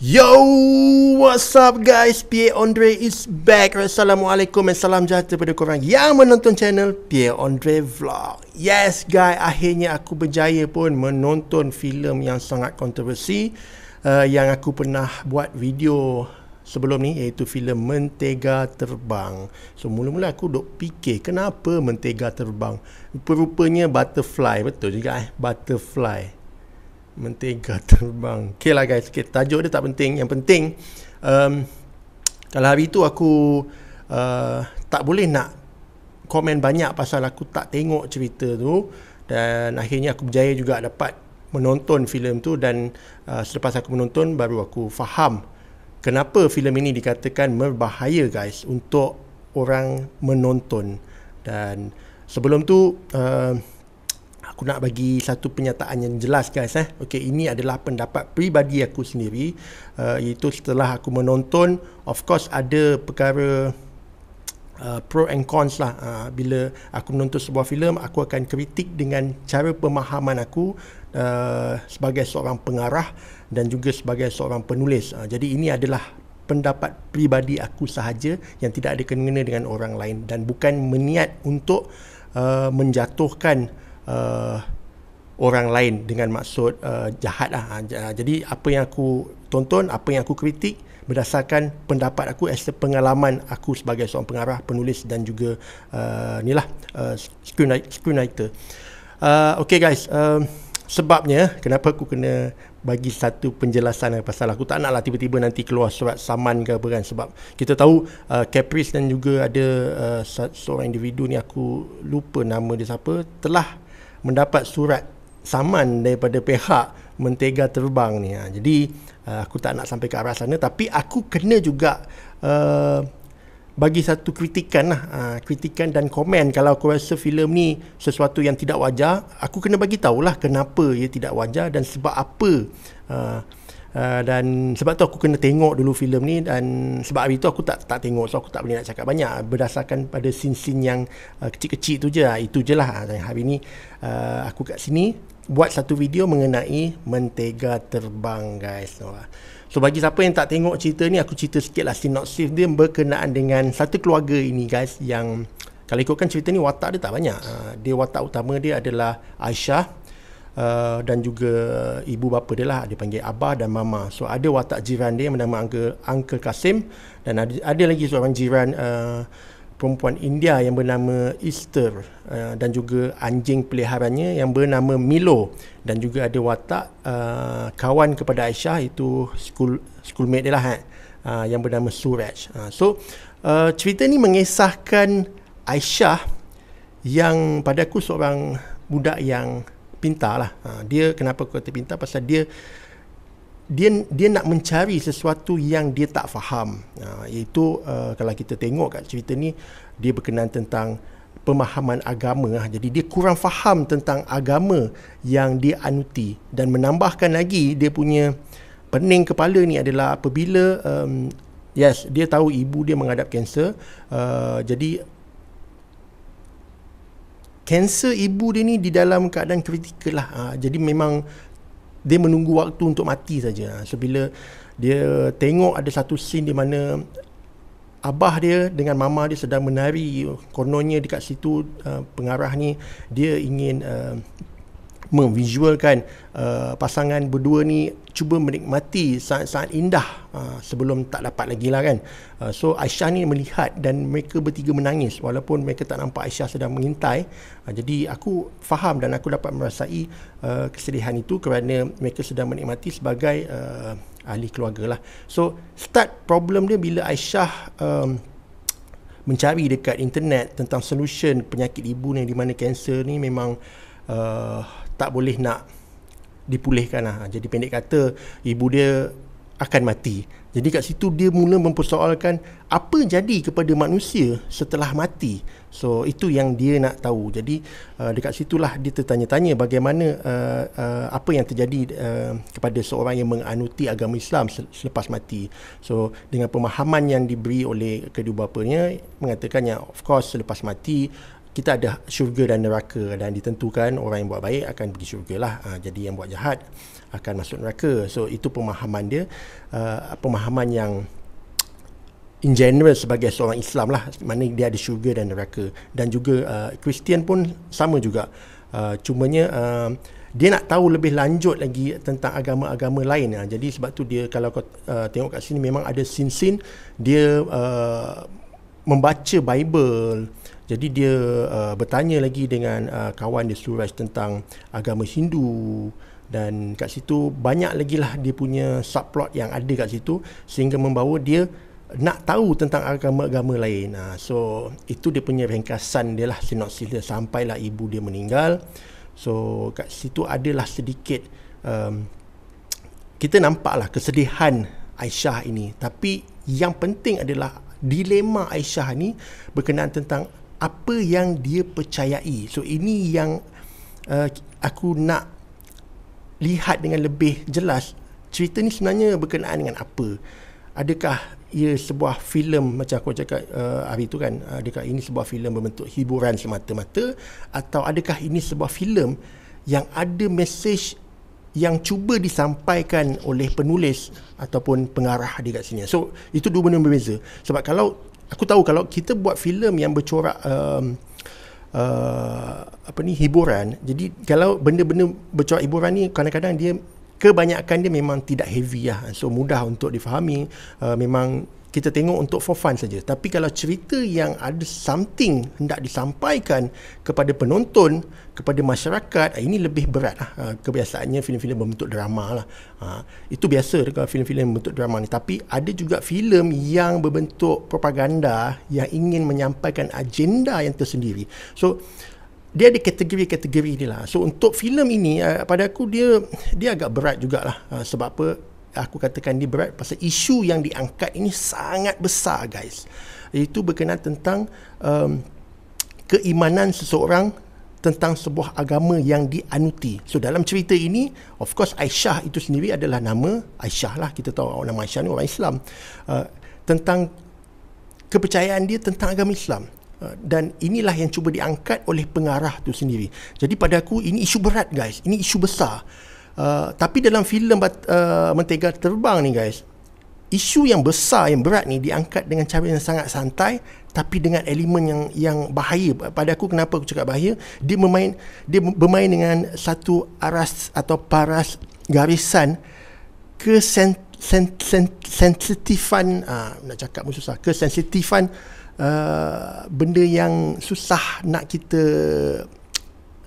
Yo, what's up guys? Pierre Andre is back. Assalamualaikum dan salam sejahtera kepada korang yang menonton channel Pierre Andre Vlog. Yes, guys, akhirnya aku berjaya pun menonton filem yang sangat kontroversi uh, yang aku pernah buat video sebelum ni iaitu filem Mentega Terbang. So mula-mula aku dok fikir kenapa Mentega Terbang? Rupanya butterfly betul juga eh, butterfly mentega terbang. Okay lah guys, okay, tajuk dia tak penting. Yang penting, um, kalau hari tu aku uh, tak boleh nak komen banyak pasal aku tak tengok cerita tu dan akhirnya aku berjaya juga dapat menonton filem tu dan uh, selepas aku menonton baru aku faham kenapa filem ini dikatakan berbahaya guys untuk orang menonton dan sebelum tu uh, aku nak bagi satu pernyataan yang jelas guys eh. Okey, ini adalah pendapat peribadi aku sendiri uh, iaitu setelah aku menonton of course ada perkara Uh, pro and cons lah uh, bila aku menonton sebuah filem aku akan kritik dengan cara pemahaman aku uh, sebagai seorang pengarah dan juga sebagai seorang penulis uh, jadi ini adalah pendapat pribadi aku sahaja yang tidak ada kena-kena dengan orang lain dan bukan meniat untuk uh, menjatuhkan uh, uh, orang lain dengan maksud uh, jahat lah. Ha, jadi apa yang aku tonton, apa yang aku kritik berdasarkan pendapat aku as pengalaman aku sebagai seorang pengarah, penulis dan juga uh, ni lah uh, screenwriter. Uh, okay guys, um, sebabnya kenapa aku kena bagi satu penjelasan eh, pasal aku tak nak lah tiba-tiba nanti keluar surat saman ke apa kan sebab kita tahu uh, Caprice dan juga ada uh, seorang individu ni aku lupa nama dia siapa telah mendapat surat saman daripada pihak mentega terbang ni. Ha. Jadi uh, aku tak nak sampai ke arah sana tapi aku kena juga uh, bagi satu kritikan lah. Ha, kritikan dan komen kalau aku rasa filem ni sesuatu yang tidak wajar, aku kena bagi tahulah kenapa ia tidak wajar dan sebab apa uh, Uh, dan sebab tu aku kena tengok dulu filem ni dan sebab hari tu aku tak tak tengok so aku tak boleh nak cakap banyak berdasarkan pada scene-scene yang uh, kecil-kecil tu je ah, itu je lah ah, hari ni uh, aku kat sini buat satu video mengenai mentega terbang guys so, uh. so bagi siapa yang tak tengok cerita ni aku cerita sikit lah sinopsis dia berkenaan dengan satu keluarga ini guys yang kalau ikutkan cerita ni watak dia tak banyak uh, dia watak utama dia adalah Aisyah uh, dan juga ibu bapa dia lah dia panggil abah dan mama so ada watak jiran dia yang bernama uncle uncle Kasim dan ada, ada lagi seorang jiran uh, perempuan India yang bernama Easter uh, dan juga anjing peliharannya yang bernama Milo dan juga ada watak uh, kawan kepada Aisyah itu school schoolmate dia lah kan, uh, yang bernama Suraj. Uh, so uh, cerita ni mengisahkan Aisyah yang pada aku seorang budak yang pintar lah. Ha, dia kenapa aku kata pintar? Pasal dia dia dia nak mencari sesuatu yang dia tak faham. Ha, iaitu uh, kalau kita tengok kat cerita ni, dia berkenaan tentang pemahaman agama. Ha, jadi dia kurang faham tentang agama yang dia anuti. Dan menambahkan lagi, dia punya pening kepala ni adalah apabila... Um, yes, dia tahu ibu dia menghadap kanser. Uh, jadi kanser ibu dia ni di dalam keadaan kritikal lah. Ha, jadi memang dia menunggu waktu untuk mati saja. Ha, so bila dia tengok ada satu scene di mana abah dia dengan mama dia sedang menari kononnya dekat situ uh, pengarah ni dia ingin uh, memvisualkan uh, pasangan berdua ni cuba menikmati saat-saat indah uh, sebelum tak dapat lagi lah kan uh, so Aisyah ni melihat dan mereka bertiga menangis walaupun mereka tak nampak Aisyah sedang mengintai uh, jadi aku faham dan aku dapat merasai uh, kesedihan itu kerana mereka sedang menikmati sebagai uh, ahli keluarga lah so start problem dia bila Aisyah um, mencari dekat internet tentang solution penyakit ibu ni di mana kanser ni memang uh, tak boleh nak dipulihkan lah. Jadi pendek kata ibu dia akan mati. Jadi kat situ dia mula mempersoalkan apa jadi kepada manusia setelah mati. So itu yang dia nak tahu. Jadi uh, dekat situlah dia tertanya-tanya bagaimana uh, uh, apa yang terjadi uh, kepada seorang yang menganuti agama Islam selepas mati. So dengan pemahaman yang diberi oleh kedua bapanya mengatakan yang of course selepas mati kita ada syurga dan neraka dan ditentukan orang yang buat baik akan pergi syurga lah ha, jadi yang buat jahat akan masuk neraka so itu pemahaman dia uh, pemahaman yang in general sebagai seorang Islam lah mana dia ada syurga dan neraka dan juga uh, pun sama juga uh, cumanya uh, dia nak tahu lebih lanjut lagi tentang agama-agama lain lah. jadi sebab tu dia kalau kau uh, tengok kat sini memang ada sin-sin dia uh, membaca Bible jadi dia uh, bertanya lagi dengan uh, kawan dia Suraj tentang agama Hindu dan kat situ banyak lagi lah dia punya subplot yang ada kat situ sehingga membawa dia nak tahu tentang agama-agama lain. Uh, so itu dia punya ringkasan dia lah sinopsis dia sampailah ibu dia meninggal. So kat situ adalah sedikit um, kita nampaklah kesedihan Aisyah ini tapi yang penting adalah dilema Aisyah ni berkenaan tentang apa yang dia percayai. So ini yang uh, aku nak lihat dengan lebih jelas cerita ni sebenarnya berkenaan dengan apa? Adakah ia sebuah filem macam aku cakap uh, hari tu kan? Adakah ini sebuah filem berbentuk hiburan semata-mata atau adakah ini sebuah filem yang ada mesej yang cuba disampaikan oleh penulis ataupun pengarah dekat sini. So itu dua benda berbeza. Sebab kalau aku tahu kalau kita buat filem yang bercorak um, uh, apa ni hiburan jadi kalau benda-benda bercorak hiburan ni kadang-kadang dia kebanyakan dia memang tidak heavy lah so mudah untuk difahami uh, memang kita tengok untuk for fun saja tapi kalau cerita yang ada something hendak disampaikan kepada penonton kepada masyarakat ah, ini lebih berat lah. Ah, kebiasaannya filem-filem berbentuk drama lah ah, itu biasa dengan filem-filem berbentuk drama ni tapi ada juga filem yang berbentuk propaganda yang ingin menyampaikan agenda yang tersendiri so dia ada kategori-kategori ni lah so untuk filem ini pada aku dia dia agak berat jugalah sebab apa aku katakan dia berat pasal isu yang diangkat ini sangat besar guys itu berkenaan tentang um, keimanan seseorang tentang sebuah agama yang dianuti. So dalam cerita ini, of course Aisyah itu sendiri adalah nama Aisyah lah. Kita tahu oh, nama Aisyah ni orang Islam. Uh, tentang kepercayaan dia tentang agama Islam. Uh, dan inilah yang cuba diangkat oleh pengarah tu sendiri. Jadi pada aku ini isu berat guys. Ini isu besar. Uh, tapi dalam filem uh, Mentega Terbang ni guys, isu yang besar yang berat ni diangkat dengan cara yang sangat santai tapi dengan elemen yang yang bahaya pada aku kenapa aku cakap bahaya dia bermain dia bermain dengan satu aras atau paras garisan kesen, sen, sen, sensitifan ah nak cakap pun susah kesensitifan uh, ah, benda yang susah nak kita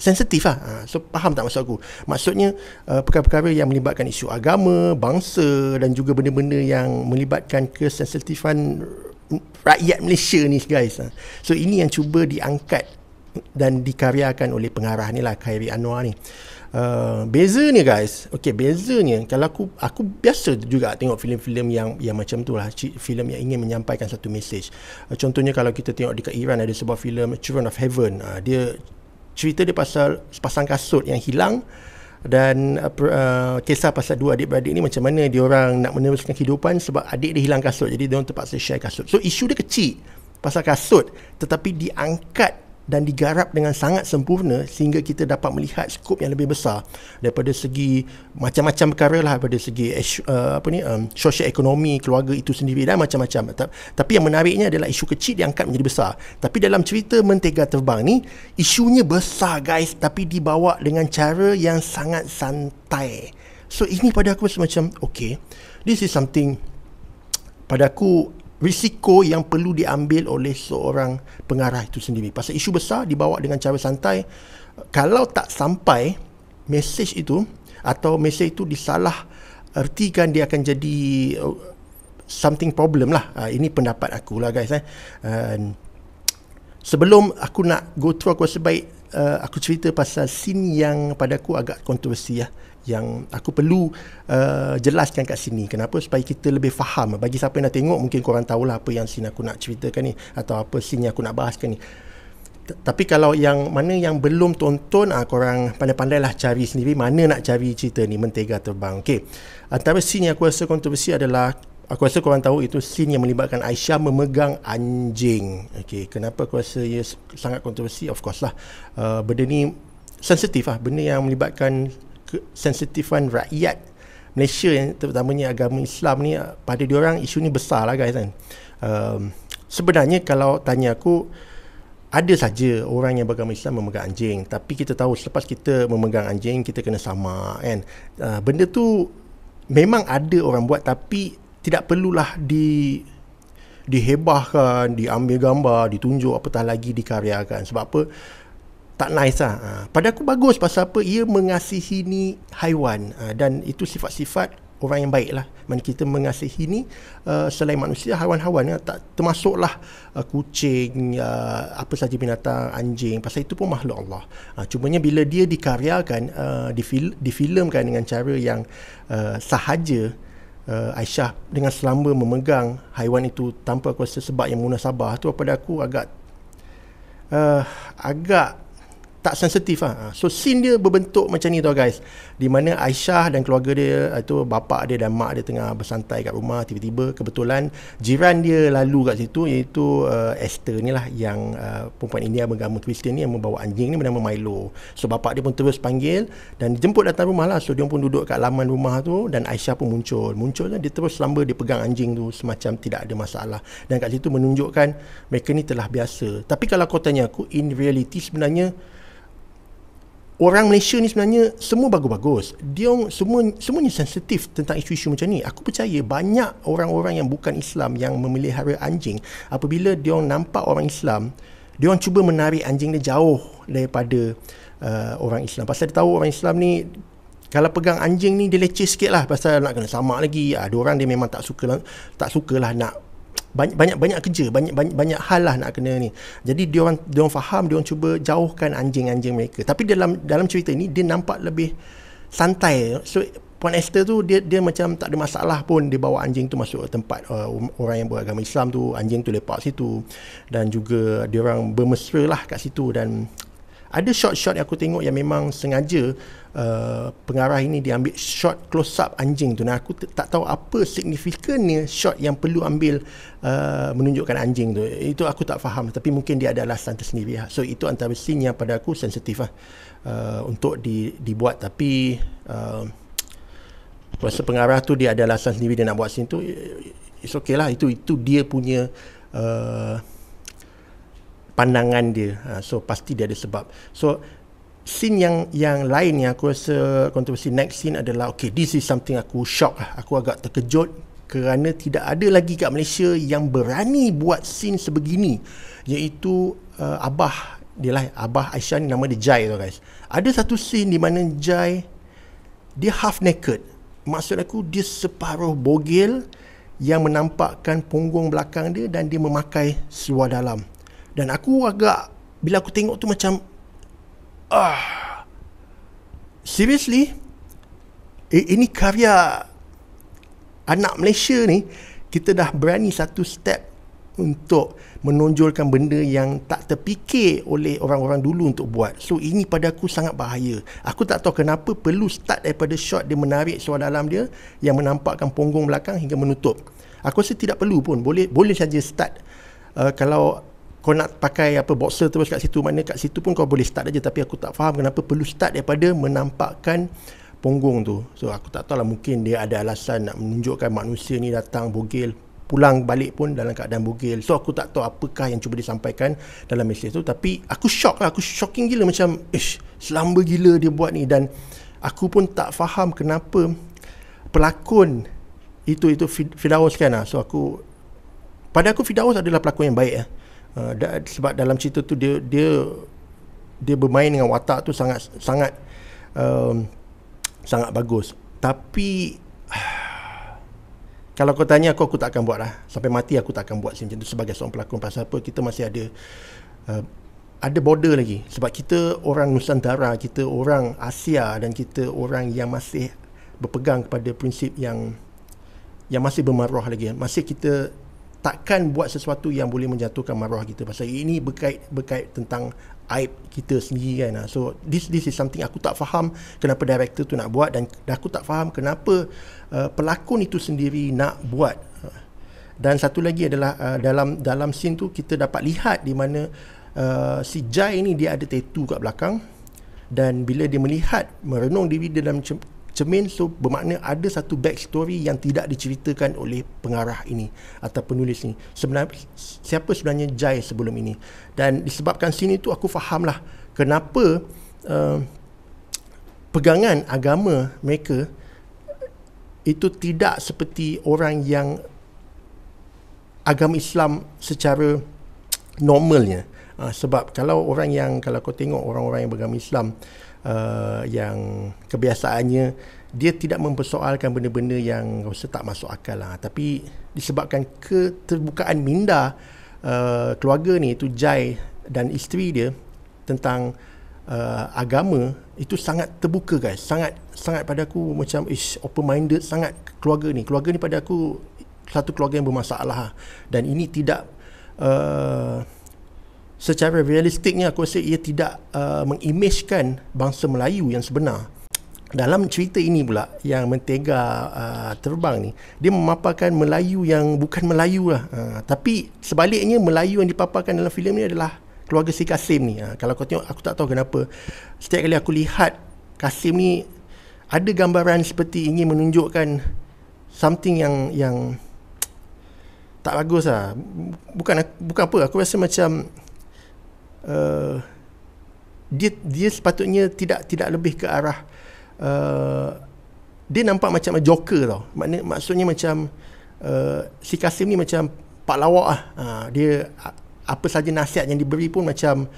sensitif lah. Ah, so faham tak maksud aku? Maksudnya uh, perkara-perkara yang melibatkan isu agama, bangsa dan juga benda-benda yang melibatkan kesensitifan rakyat Malaysia ni guys. Ah. So ini yang cuba diangkat dan dikaryakan oleh pengarah ni lah Khairi Anwar ni. Uh, beza ni guys okey beza ni kalau aku aku biasa juga tengok filem-filem yang yang macam tu lah filem yang ingin menyampaikan satu message uh, contohnya kalau kita tengok dekat Iran ada sebuah filem Children of Heaven uh, dia cerita dia pasal sepasang kasut yang hilang dan uh, uh, kisah pasal dua adik-beradik ni macam mana dia orang nak meneruskan kehidupan sebab adik dia hilang kasut jadi dia orang terpaksa share kasut. So isu dia kecil pasal kasut tetapi diangkat dan digarap dengan sangat sempurna sehingga kita dapat melihat skop yang lebih besar daripada segi macam-macam perkara lah daripada segi uh, apa ni um, sosial ekonomi keluarga itu sendiri dan macam-macam tapi yang menariknya adalah isu kecil diangkat menjadi besar tapi dalam cerita mentega terbang ni isunya besar guys tapi dibawa dengan cara yang sangat santai so ini pada aku semacam okay this is something pada aku risiko yang perlu diambil oleh seorang pengarah itu sendiri pasal isu besar dibawa dengan cara santai kalau tak sampai mesej itu atau mesej itu disalah ertikan dia akan jadi uh, something problem lah uh, ini pendapat aku lah guys eh. uh, sebelum aku nak go through aku sebaik uh, aku cerita pasal scene yang pada aku agak kontroversi lah yang aku perlu uh, jelaskan kat sini kenapa supaya kita lebih faham bagi siapa yang nak tengok mungkin korang tahulah apa yang scene aku nak ceritakan ni atau apa scene aku nak bahaskan ni tapi kalau yang mana yang belum tonton ah, korang pandai-pandailah cari sendiri mana nak cari cerita ni mentega terbang Okey, antara scene yang aku rasa kontroversi adalah aku rasa korang tahu itu scene yang melibatkan Aisyah memegang anjing Okey, kenapa aku rasa ia sangat kontroversi of course lah uh, benda ni sensitif ah benda yang melibatkan kesensitifan rakyat Malaysia yang terutamanya agama Islam ni pada orang isu ni besar lah guys kan. Um, sebenarnya kalau tanya aku ada saja orang yang beragama Islam memegang anjing tapi kita tahu selepas kita memegang anjing kita kena sama kan. Uh, benda tu memang ada orang buat tapi tidak perlulah di dihebahkan, diambil gambar, ditunjuk apatah lagi dikaryakan. Sebab apa? tak nice lah ha. pada aku bagus pasal apa ia mengasihi ni haiwan ha. dan itu sifat-sifat orang yang baik lah Man, kita mengasihi ni uh, selain manusia haiwan-haiwan ya. tak termasuklah uh, kucing uh, apa saja binatang anjing pasal itu pun makhluk Allah uh, cumanya bila dia dikaryakan uh, difil- difilmkan dengan cara yang uh, sahaja uh, Aisyah dengan selamba memegang haiwan itu tanpa kuasa sebab yang munasabah tu pada aku agak uh, agak tak sensitif lah. ah. Ha. So scene dia berbentuk macam ni tu guys. Di mana Aisyah dan keluarga dia itu ah, bapa dia dan mak dia tengah bersantai kat rumah tiba-tiba kebetulan jiran dia lalu kat situ iaitu uh, Esther ni lah yang uh, perempuan India bergama Kristen ni yang membawa anjing ni bernama Milo. So bapa dia pun terus panggil dan jemput datang rumah lah. So dia pun duduk kat laman rumah tu dan Aisyah pun muncul. Muncul kan dia terus lamba dia pegang anjing tu semacam tidak ada masalah. Dan kat situ menunjukkan mereka ni telah biasa. Tapi kalau kau tanya aku in reality sebenarnya orang Malaysia ni sebenarnya semua bagus-bagus. Dia semua semuanya sensitif tentang isu-isu macam ni. Aku percaya banyak orang-orang yang bukan Islam yang memelihara anjing. Apabila dia nampak orang Islam, dia orang cuba menarik anjing dia jauh daripada uh, orang Islam. Pasal dia tahu orang Islam ni kalau pegang anjing ni dia leceh sikit lah pasal nak kena samak lagi. Ada orang dia memang tak suka tak sukalah nak banyak banyak banyak kerja banyak banyak banyak hal lah nak kena ni jadi dia orang dia orang faham dia orang cuba jauhkan anjing-anjing mereka tapi dalam dalam cerita ni dia nampak lebih santai so Puan Esther tu dia dia macam tak ada masalah pun dia bawa anjing tu masuk tempat uh, um, orang yang beragama Islam tu anjing tu lepak situ dan juga dia orang bermesra lah kat situ dan ada shot-shot yang aku tengok yang memang sengaja uh, pengarah ini dia ambil shot close up anjing tu dan aku tak tahu apa signifikannya shot yang perlu ambil uh, menunjukkan anjing tu itu aku tak faham tapi mungkin dia ada alasan tersendiri so itu antara scene yang pada aku sensitif lah uh, untuk di, dibuat tapi uh, rasa pengarah tu dia ada alasan sendiri dia nak buat scene tu it's okay lah itu, itu dia punya uh, pandangan dia ha, so pasti dia ada sebab so scene yang yang lain yang aku rasa kontroversi next scene adalah okay this is something aku shock lah. aku agak terkejut kerana tidak ada lagi kat Malaysia yang berani buat scene sebegini iaitu uh, Abah dia lah Abah Aisyah ni nama dia Jai tu guys ada satu scene di mana Jai dia half naked maksud aku dia separuh bogil yang menampakkan punggung belakang dia dan dia memakai seluar dalam dan aku agak Bila aku tengok tu macam ah, Seriously eh, Ini karya Anak Malaysia ni Kita dah berani satu step Untuk menonjolkan benda yang Tak terfikir oleh orang-orang dulu Untuk buat So ini pada aku sangat bahaya Aku tak tahu kenapa perlu start daripada shot Dia menarik suara dalam dia Yang menampakkan punggung belakang hingga menutup Aku rasa tidak perlu pun Boleh boleh saja start uh, Kalau kau nak pakai apa boxer terus kat situ mana kat situ pun kau boleh start aja tapi aku tak faham kenapa perlu start daripada menampakkan punggung tu so aku tak tahu lah mungkin dia ada alasan nak menunjukkan manusia ni datang bogil pulang balik pun dalam keadaan bogil so aku tak tahu apakah yang cuba disampaikan dalam mesej tu tapi aku shock lah aku shocking gila macam ish selamba gila dia buat ni dan aku pun tak faham kenapa pelakon itu itu Fidaus kan lah. so aku pada aku Fidaus adalah pelakon yang baik lah. Uh, da, sebab dalam cerita tu dia dia dia bermain dengan watak tu sangat sangat um, sangat bagus tapi kalau kau tanya aku aku tak akan buat lah sampai mati aku tak akan buat macam tu sebagai seorang pelakon pasal apa kita masih ada uh, ada border lagi sebab kita orang Nusantara kita orang Asia dan kita orang yang masih berpegang kepada prinsip yang yang masih bermaruah lagi masih kita takkan buat sesuatu yang boleh menjatuhkan maruah kita pasal ini berkait berkait tentang aib kita sendiri kan so this this is something aku tak faham kenapa director tu nak buat dan aku tak faham kenapa uh, pelakon itu sendiri nak buat dan satu lagi adalah uh, dalam dalam scene tu kita dapat lihat di mana uh, si Jai ni dia ada tattoo kat belakang dan bila dia melihat merenung diri dalam cermin so bermakna ada satu back story yang tidak diceritakan oleh pengarah ini atau penulis ni sebenarnya siapa sebenarnya Jai sebelum ini dan disebabkan sini tu aku fahamlah kenapa uh, pegangan agama mereka itu tidak seperti orang yang agama Islam secara normalnya uh, sebab kalau orang yang kalau kau tengok orang-orang yang beragama Islam uh, yang kebiasaannya dia tidak mempersoalkan benda-benda yang rasa tak masuk akal lah tapi disebabkan keterbukaan minda uh, keluarga ni itu Jai dan isteri dia tentang uh, agama itu sangat terbuka guys sangat sangat pada aku macam is open minded sangat keluarga ni keluarga ni pada aku satu keluarga yang bermasalah dan ini tidak uh, secara realistiknya aku rasa ia tidak uh, mengimejkan bangsa Melayu yang sebenar. Dalam cerita ini pula yang mentega uh, terbang ni, dia memaparkan Melayu yang bukan Melayu lah. Uh, tapi sebaliknya Melayu yang dipaparkan dalam filem ni adalah keluarga si Kasim ni. Uh, kalau kau tengok aku tak tahu kenapa setiap kali aku lihat Kasim ni ada gambaran seperti ingin menunjukkan something yang yang tak bagus lah. Bukan bukan apa. Aku rasa macam Eh, dia dia sepatutnya tidak tidak lebih ke arah uh, dia nampak macam joker tau. Makna maksudnya macam uh, si Kasim ni macam pak lawak ah. Uh, dia apa saja nasihat yang diberi pun macam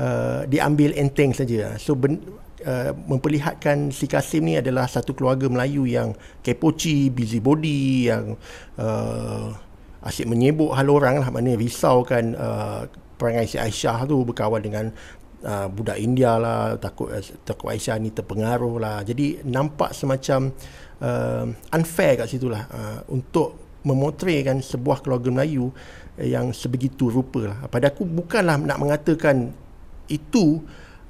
uh, diambil enteng saja. Ha, so ben, uh, memperlihatkan si Kasim ni adalah satu keluarga Melayu yang kepoci, busybody yang uh, asyik menyebuk hal orang lah maknanya risaukan uh, perangai si Aisyah tu berkawan dengan uh, budak India lah takut takut Aisyah ni terpengaruh lah jadi nampak semacam uh, unfair kat situ lah uh, untuk memotretkan sebuah keluarga Melayu yang sebegitu rupa lah pada aku bukanlah nak mengatakan itu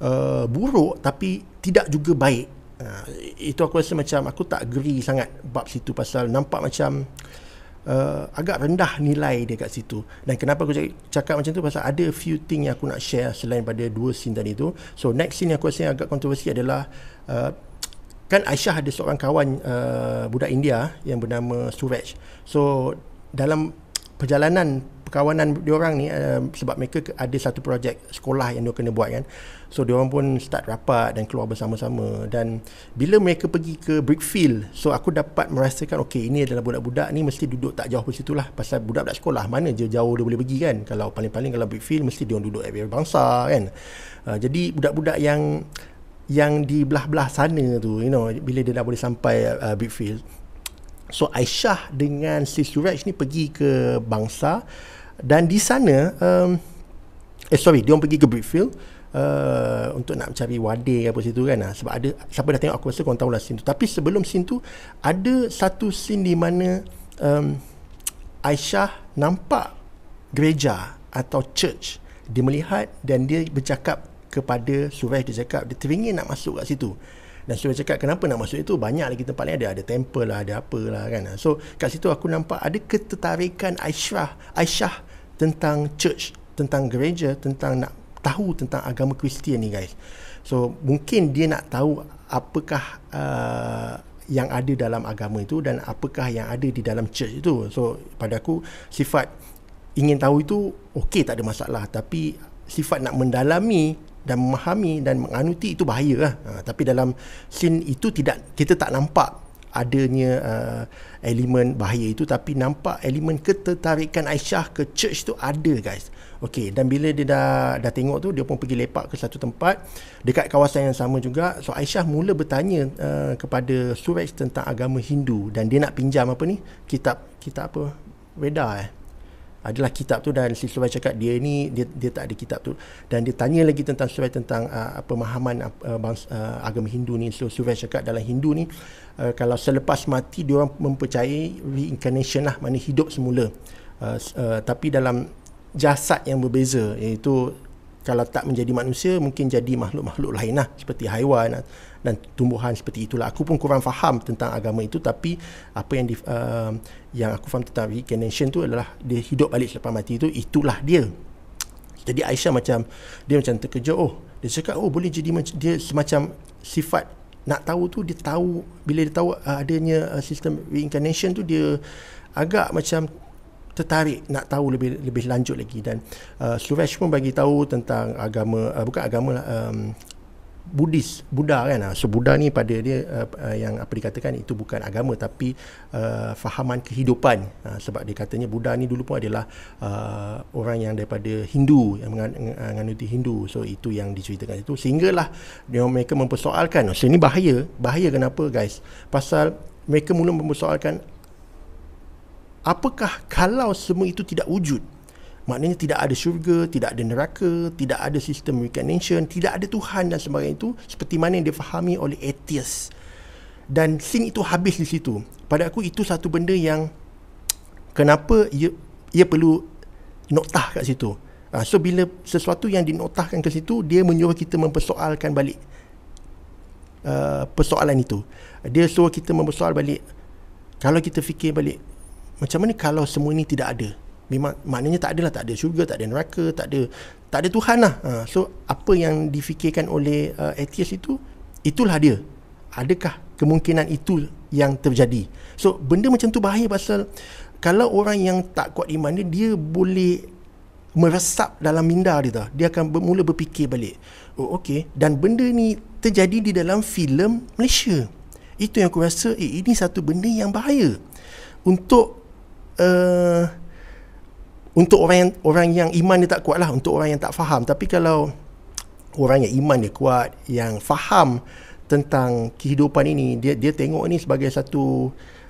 uh, buruk tapi tidak juga baik uh, itu aku rasa macam aku tak agree sangat bab situ pasal nampak macam uh, uh, agak rendah nilai dia kat situ dan kenapa aku cakap macam tu pasal ada few thing yang aku nak share selain pada dua scene tadi tu so next scene yang aku rasa yang agak kontroversi adalah uh, kan Aisyah ada seorang kawan uh, budak India yang bernama Suraj so dalam perjalanan perkawanan diorang ni uh, sebab mereka ada satu projek sekolah yang dia kena buat kan so diorang pun start rapat dan keluar bersama-sama dan bila mereka pergi ke Brickfield so aku dapat merasakan okey ini adalah budak-budak ni mesti duduk tak jauh situ lah pasal budak-budak sekolah mana je jauh dia boleh pergi kan kalau paling-paling kalau Brickfield mesti dia diorang duduk di bangsa kan uh, jadi budak-budak yang yang di belah-belah sana tu you know bila dia dah boleh sampai uh, Brickfield So Aisyah dengan si Suraj ni pergi ke bangsa dan di sana um, eh sorry dia orang pergi ke Brickfield uh, untuk nak cari wadi apa situ kan lah. sebab ada siapa dah tengok aku rasa kau tahu lah scene tu tapi sebelum scene tu ada satu scene di mana um, Aisyah nampak gereja atau church dia melihat dan dia bercakap kepada Suraj dia cakap dia teringin nak masuk kat situ dan saya cakap kenapa nak masuk itu Banyak lagi tempat lain ada Ada temple lah Ada apa lah kan So kat situ aku nampak Ada ketertarikan Aisyah Aisyah Tentang church Tentang gereja Tentang nak tahu tentang agama Kristian ni guys So mungkin dia nak tahu Apakah uh, yang ada dalam agama itu dan apakah yang ada di dalam church itu. So pada aku sifat ingin tahu itu okey tak ada masalah tapi sifat nak mendalami dan memahami dan menganuti itu bahaya lah. Ha, tapi dalam scene itu tidak kita tak nampak adanya uh, elemen bahaya itu tapi nampak elemen ketertarikan Aisyah ke church tu ada guys. Okey dan bila dia dah dah tengok tu dia pun pergi lepak ke satu tempat dekat kawasan yang sama juga. So Aisyah mula bertanya uh, kepada Suraj tentang agama Hindu dan dia nak pinjam apa ni? Kitab kitab apa? Weda eh adalah kitab tu dan si Sulaiman cakap dia ni dia dia tak ada kitab tu dan dia tanya lagi tentang Sulaiman tentang uh, pemahaman uh, bangsa, uh, agama Hindu ni so Sulaiman cakap dalam Hindu ni uh, kalau selepas mati dia orang mempercayai reincarnation lah mana hidup semula uh, uh, tapi dalam jasad yang berbeza iaitu kalau tak menjadi manusia mungkin jadi makhluk-makhluk lain lah seperti haiwan lah dan tumbuhan seperti itulah aku pun kurang faham tentang agama itu tapi apa yang di, uh, yang aku faham tentang reincarnation tu adalah dia hidup balik selepas mati itu itulah dia jadi Aisyah macam dia macam terkejut oh dia cakap oh boleh jadi mac- dia semacam sifat nak tahu tu dia tahu bila dia tahu uh, adanya uh, sistem reincarnation tu dia agak macam tertarik nak tahu lebih lebih lanjut lagi dan uh, Suresh pun bagi tahu tentang agama uh, bukan agama lah, um, Buddhis, Buddha kan. Ah, so Buddha ni pada dia uh, yang apa dikatakan itu bukan agama tapi uh, fahaman kehidupan. Uh, sebab dia katanya Buddha ni dulu pun adalah uh, orang yang daripada Hindu yang menganuti Hindu. So itu yang diceritakan itu sehinggalah dia mereka mempersoalkan. Oh, so ini bahaya, bahaya kenapa guys? Pasal mereka mula mempersoalkan apakah kalau semua itu tidak wujud? maknanya tidak ada syurga tidak ada neraka tidak ada sistem reincarnation tidak ada Tuhan dan sebagainya itu seperti mana yang difahami oleh atheist dan scene itu habis di situ pada aku itu satu benda yang kenapa ia, ia perlu notah kat situ uh, so bila sesuatu yang dinotahkan ke situ dia menyuruh kita mempersoalkan balik Uh, persoalan itu dia suruh kita mempersoal balik kalau kita fikir balik macam mana kalau semua ini tidak ada memang maknanya tak adalah tak ada syurga tak ada neraka tak ada tak ada tuhan lah ha, so apa yang difikirkan oleh uh, atheist itu itulah dia adakah kemungkinan itu yang terjadi so benda macam tu bahaya pasal kalau orang yang tak kuat iman dia dia boleh meresap dalam minda dia tau. dia akan bermula berfikir balik oh okey dan benda ni terjadi di dalam filem Malaysia itu yang aku rasa eh ini satu benda yang bahaya untuk uh, untuk orang yang, orang yang iman dia tak kuat lah untuk orang yang tak faham tapi kalau orang yang iman dia kuat yang faham tentang kehidupan ini dia dia tengok ni sebagai satu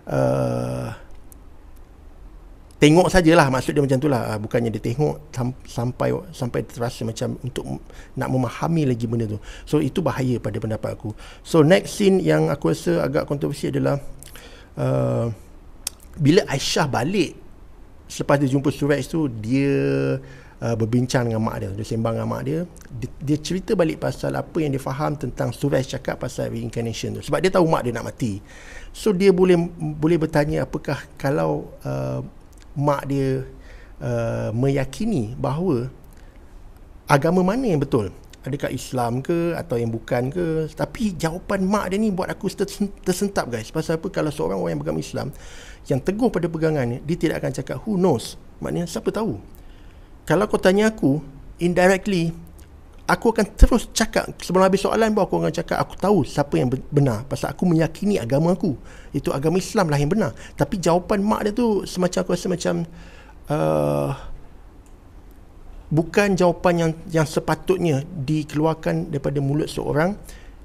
uh, tengok sajalah maksud dia macam itulah ah, bukannya dia tengok sampai sampai terasa macam untuk nak memahami lagi benda tu so itu bahaya pada pendapat aku so next scene yang aku rasa agak kontroversi adalah uh, bila Aisyah balik selepas dia jumpa Suraj tu dia uh, berbincang dengan mak dia dia sembang dengan mak dia. dia dia cerita balik pasal apa yang dia faham tentang Suraj cakap pasal reincarnation tu sebab dia tahu mak dia nak mati so dia boleh boleh bertanya apakah kalau uh, mak dia uh, meyakini bahawa agama mana yang betul adakah Islam ke atau yang bukan ke tapi jawapan mak dia ni buat aku tersentap guys pasal apa kalau seorang orang yang beragama Islam yang teguh pada pegangannya dia tidak akan cakap who knows maknanya siapa tahu kalau kau tanya aku indirectly aku akan terus cakap sebelum habis soalan pun aku akan cakap aku tahu siapa yang benar pasal aku meyakini agama aku itu agama Islam lah yang benar tapi jawapan mak dia tu semacam aku rasa macam uh, bukan jawapan yang yang sepatutnya dikeluarkan daripada mulut seorang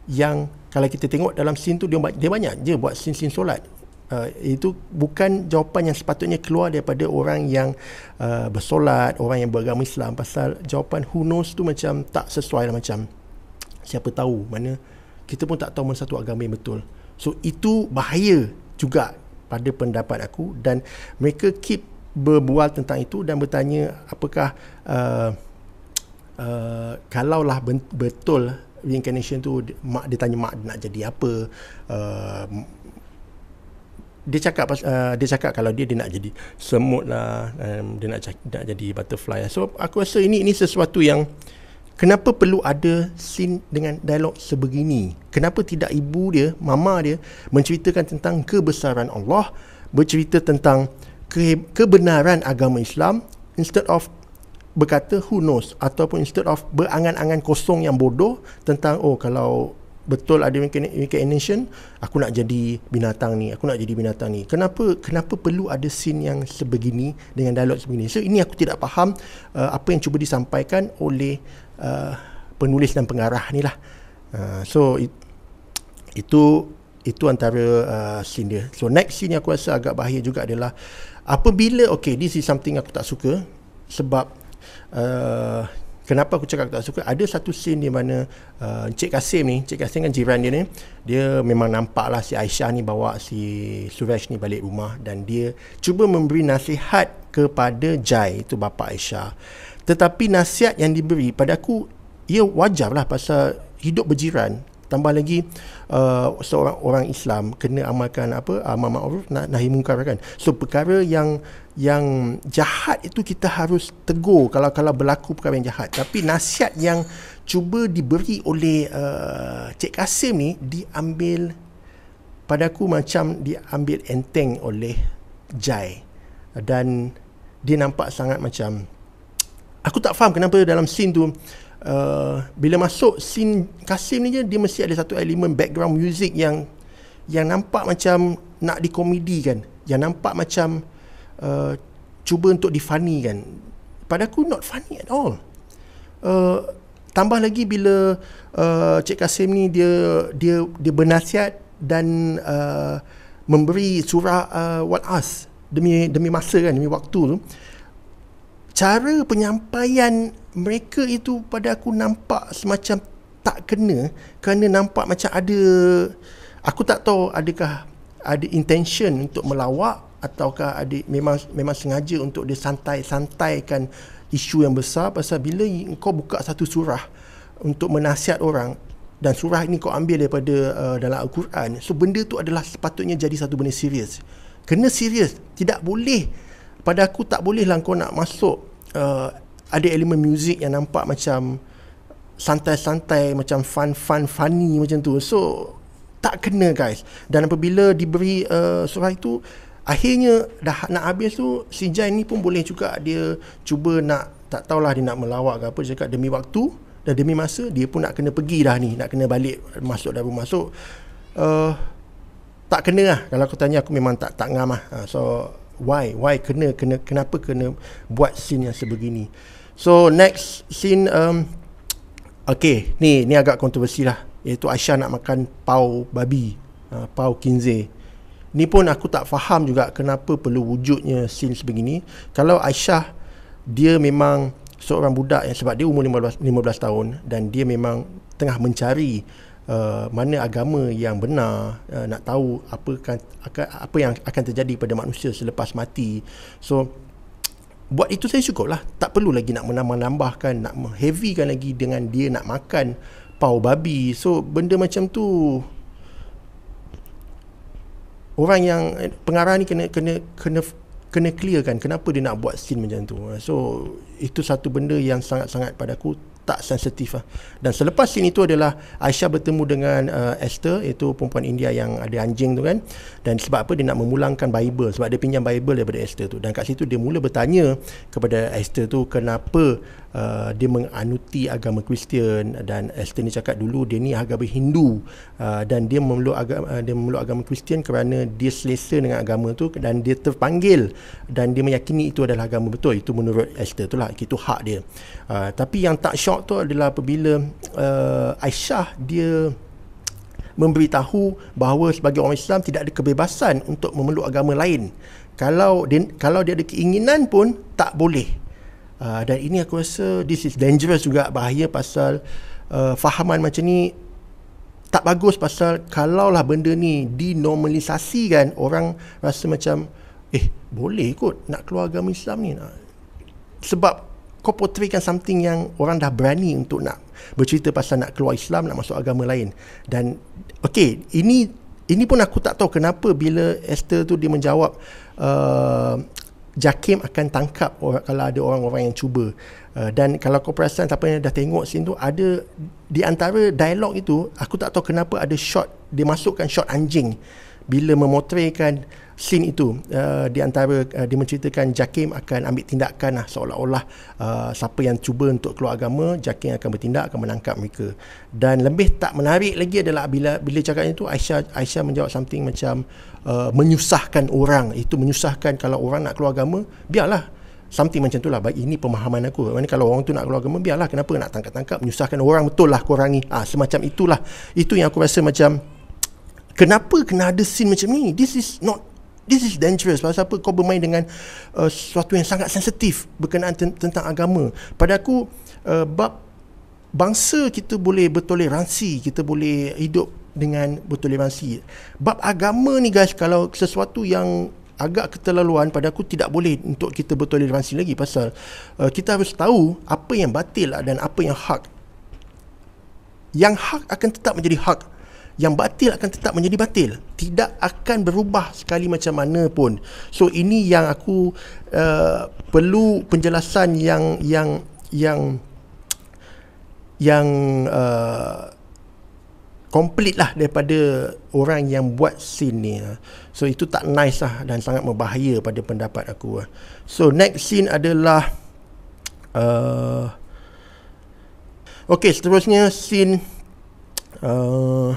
yang kalau kita tengok dalam scene tu dia, dia banyak je buat scene-scene solat uh, itu bukan jawapan yang sepatutnya keluar daripada orang yang uh, bersolat orang yang beragama Islam pasal jawapan who knows tu macam tak sesuai lah macam siapa tahu mana kita pun tak tahu mana satu agama yang betul so itu bahaya juga pada pendapat aku dan mereka keep berbual tentang itu dan bertanya apakah uh, uh, kalaulah betul reincarnation tu mak dia tanya mak nak jadi apa uh, dia cakap uh, dia cakap kalau dia dia nak jadi semut lah um, dia nak nak jadi butterfly lah. so aku rasa ini ini sesuatu yang kenapa perlu ada scene dengan dialog sebegini kenapa tidak ibu dia mama dia menceritakan tentang kebesaran Allah bercerita tentang ke- kebenaran agama Islam instead of berkata who knows ataupun instead of berangan-angan kosong yang bodoh tentang oh kalau betul ada reincarnation aku nak jadi binatang ni aku nak jadi binatang ni kenapa kenapa perlu ada scene yang sebegini dengan dialog sebegini so ini aku tidak faham uh, apa yang cuba disampaikan oleh uh, penulis dan pengarah ni lah uh, so it, itu itu antara uh, scene dia so next scene yang aku rasa agak bahaya juga adalah apabila okay this is something aku tak suka sebab uh, kenapa aku cakap aku tak suka ada satu scene di mana uh, Encik Kasim ni Encik Kasim kan jiran dia ni dia memang nampak lah si Aisyah ni bawa si Suresh ni balik rumah dan dia cuba memberi nasihat kepada Jai itu bapa Aisyah tetapi nasihat yang diberi pada aku ia ya wajar lah pasal hidup berjiran tambah lagi uh, seorang orang Islam kena amalkan apa amal ma'ruf nah, nahi mungkar kan so perkara yang yang jahat itu kita harus tegur kalau kalau berlaku perkara yang jahat tapi nasihat yang cuba diberi oleh uh, Cik Kasim ni diambil padaku macam diambil enteng oleh Jai dan dia nampak sangat macam aku tak faham kenapa dalam scene tu Uh, bila masuk scene Kasim ni je dia mesti ada satu elemen background music yang yang nampak macam nak dikomedikan yang nampak macam uh, cuba untuk difunny kan pada aku not funny at all uh, tambah lagi bila uh, Cik Kasim ni dia dia dia bernasihat dan uh, memberi surah uh, what us demi demi masa kan demi waktu tu cara penyampaian mereka itu pada aku nampak semacam tak kena kerana nampak macam ada aku tak tahu adakah ada intention untuk melawak ataukah ada memang memang sengaja untuk dia santai-santaikan isu yang besar pasal bila kau buka satu surah untuk menasihat orang dan surah ini kau ambil daripada uh, dalam al-Quran so benda tu adalah sepatutnya jadi satu benda serius kena serius tidak boleh pada aku tak boleh lah kau nak masuk uh, ada elemen muzik yang nampak macam santai-santai macam fun fun funny macam tu so tak kena guys dan apabila diberi uh, surah itu akhirnya dah nak habis tu si Jai ni pun boleh juga dia cuba nak tak tahulah dia nak melawak ke apa dia cakap demi waktu dan demi masa dia pun nak kena pergi dah ni nak kena balik masuk dah rumah masuk. uh, tak kena lah kalau aku tanya aku memang tak tak ngam lah uh, so why why kena kena kenapa kena buat scene yang sebegini so next scene um, okay ni ni agak kontroversi lah iaitu Aisyah nak makan pau babi uh, pau kinze ni pun aku tak faham juga kenapa perlu wujudnya scene sebegini kalau Aisyah dia memang seorang budak yang sebab dia umur 15, 15 tahun dan dia memang tengah mencari uh, mana agama yang benar uh, nak tahu apa akan, akan apa yang akan terjadi pada manusia selepas mati so buat itu saya cukup lah tak perlu lagi nak menambah-nambahkan nak heavykan lagi dengan dia nak makan pau babi so benda macam tu orang yang pengarah ni kena kena kena kena clear kan kenapa dia nak buat scene macam tu so itu satu benda yang sangat-sangat pada aku tak sensitif lah. dan selepas sini itu adalah Aisyah bertemu dengan uh, Esther iaitu perempuan India yang ada anjing tu kan dan sebab apa dia nak memulangkan Bible sebab dia pinjam Bible daripada Esther tu dan kat situ dia mula bertanya kepada Esther tu kenapa uh, dia menganuti agama Kristian dan Esther cakap dulu dia ni agama Hindu uh, dan dia memeluk agama uh, dia memeluk agama Kristian kerana dia selesa dengan agama tu dan dia terpanggil dan dia meyakini itu adalah agama betul itu menurut Esther itulah itu hak dia uh, tapi yang tak syok tu adalah apabila uh, Aisyah dia memberitahu bahawa sebagai orang Islam tidak ada kebebasan untuk memeluk agama lain kalau dia, kalau dia ada keinginan pun tak boleh Ah, dan ini aku rasa this is dangerous juga bahaya pasal uh, fahaman macam ni tak bagus pasal kalaulah benda ni dinormalisasikan orang rasa macam eh boleh kot nak keluar agama Islam ni nak. Ah, sebab kau portraykan something yang orang dah berani untuk nak bercerita pasal nak keluar Islam nak masuk agama lain dan okey ini ini pun aku tak tahu kenapa bila Esther tu dia menjawab uh, JAKIM akan tangkap orang, kalau ada orang-orang yang cuba uh, dan kalau kau perasan siapa yang dah tengok scene tu ada di antara dialog itu aku tak tahu kenapa ada shot dia masukkan shot anjing bila memotretkan scene itu uh, di antara uh, dia menceritakan Jakim akan ambil tindakan lah, seolah-olah uh, siapa yang cuba untuk keluar agama Jakim akan bertindak akan menangkap mereka dan lebih tak menarik lagi adalah bila bila cakapnya itu Aisyah Aisyah menjawab something macam uh, menyusahkan orang itu menyusahkan kalau orang nak keluar agama biarlah something macam itulah baik ini pemahaman aku Maksudnya kalau orang tu nak keluar agama biarlah kenapa nak tangkap-tangkap menyusahkan orang betul lah kurangi ah ha, semacam itulah itu yang aku rasa macam kenapa kena ada scene macam ni this is not This is dangerous Sebab apa kau bermain dengan uh, Sesuatu yang sangat sensitif Berkenaan tentang agama Pada aku uh, Bab Bangsa kita boleh bertoleransi Kita boleh hidup dengan bertoleransi Bab agama ni guys Kalau sesuatu yang agak keterlaluan pada aku tidak boleh untuk kita bertoleransi lagi pasal uh, kita harus tahu apa yang batil lah dan apa yang hak yang hak akan tetap menjadi hak yang batil akan tetap menjadi batil tidak akan berubah sekali macam mana pun so ini yang aku uh, perlu penjelasan yang yang yang yang komplit uh, lah daripada orang yang buat scene ni so itu tak nice lah dan sangat membahaya pada pendapat aku so next scene adalah uh, ok seterusnya scene uh,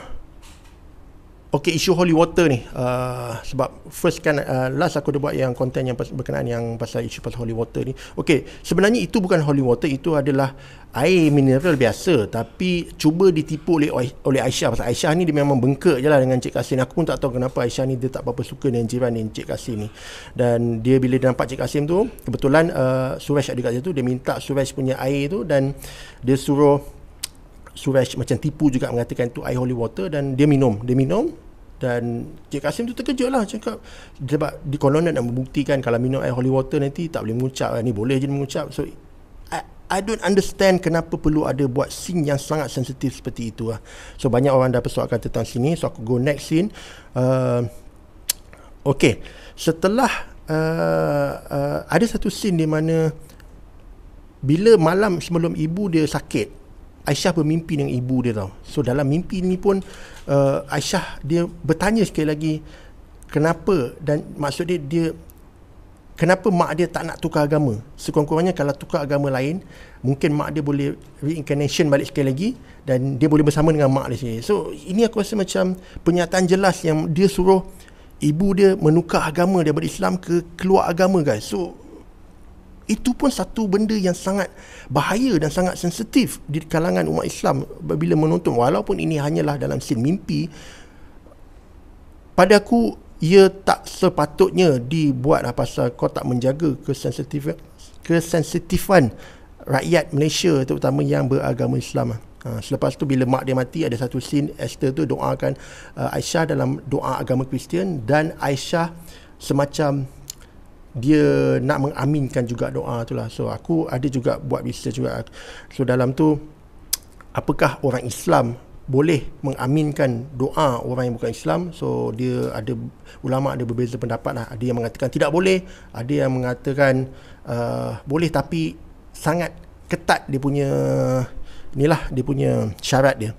Okay, isu holy water ni uh, sebab first kan uh, last aku dah buat yang konten yang berkenaan yang pasal isu pasal holy water ni. Okay, sebenarnya itu bukan holy water itu adalah air mineral biasa tapi cuba ditipu oleh oleh Aisyah pasal Aisyah ni dia memang bengkak jelah dengan Cik Kasim. Aku pun tak tahu kenapa Aisyah ni dia tak apa-apa suka dengan jiran ni Cik Kasim ni. Dan dia bila dia nampak Cik Kasim tu kebetulan uh, Suresh ada dekat situ dia minta Suresh punya air tu dan dia suruh Suresh macam tipu juga mengatakan itu air holy water dan dia minum. Dia minum dan Cik Kasim tu terkejut lah cakap sebab di kolonan nak membuktikan kalau minum air holy water nanti tak boleh mengucap eh, ni boleh je mengucap so I, I don't understand kenapa perlu ada buat scene yang sangat sensitif seperti itu lah. so banyak orang dah persoalkan tentang sini so aku go next scene uh, Okay setelah uh, uh, ada satu scene di mana bila malam sebelum ibu dia sakit Aisyah bermimpi dengan ibu dia tau. So dalam mimpi ni pun uh, Aisyah dia bertanya sekali lagi kenapa dan maksud dia dia kenapa mak dia tak nak tukar agama? Sekurang-kurangnya kalau tukar agama lain, mungkin mak dia boleh reincarnation balik sekali lagi dan dia boleh bersama dengan mak dia sendiri. So ini aku rasa macam pernyataan jelas yang dia suruh ibu dia menukar agama daripada Islam ke keluar agama guys. So itu pun satu benda yang sangat bahaya dan sangat sensitif di kalangan umat Islam bila menonton walaupun ini hanyalah dalam sin mimpi. Pada aku ia tak sepatutnya dibuat lah pasal kau tak menjaga kesensitifan kesensitifan rakyat Malaysia terutama yang beragama Islam. Lah. Ha, selepas tu bila mak dia mati ada satu sin Esther tu doakan uh, Aisyah dalam doa agama Kristian dan Aisyah semacam dia nak mengaminkan juga doa tu lah so aku ada juga buat bisnes juga so dalam tu apakah orang Islam boleh mengaminkan doa orang yang bukan Islam so dia ada ulama ada berbeza pendapat lah ada yang mengatakan tidak boleh ada yang mengatakan uh, boleh tapi sangat ketat dia punya inilah dia punya syarat dia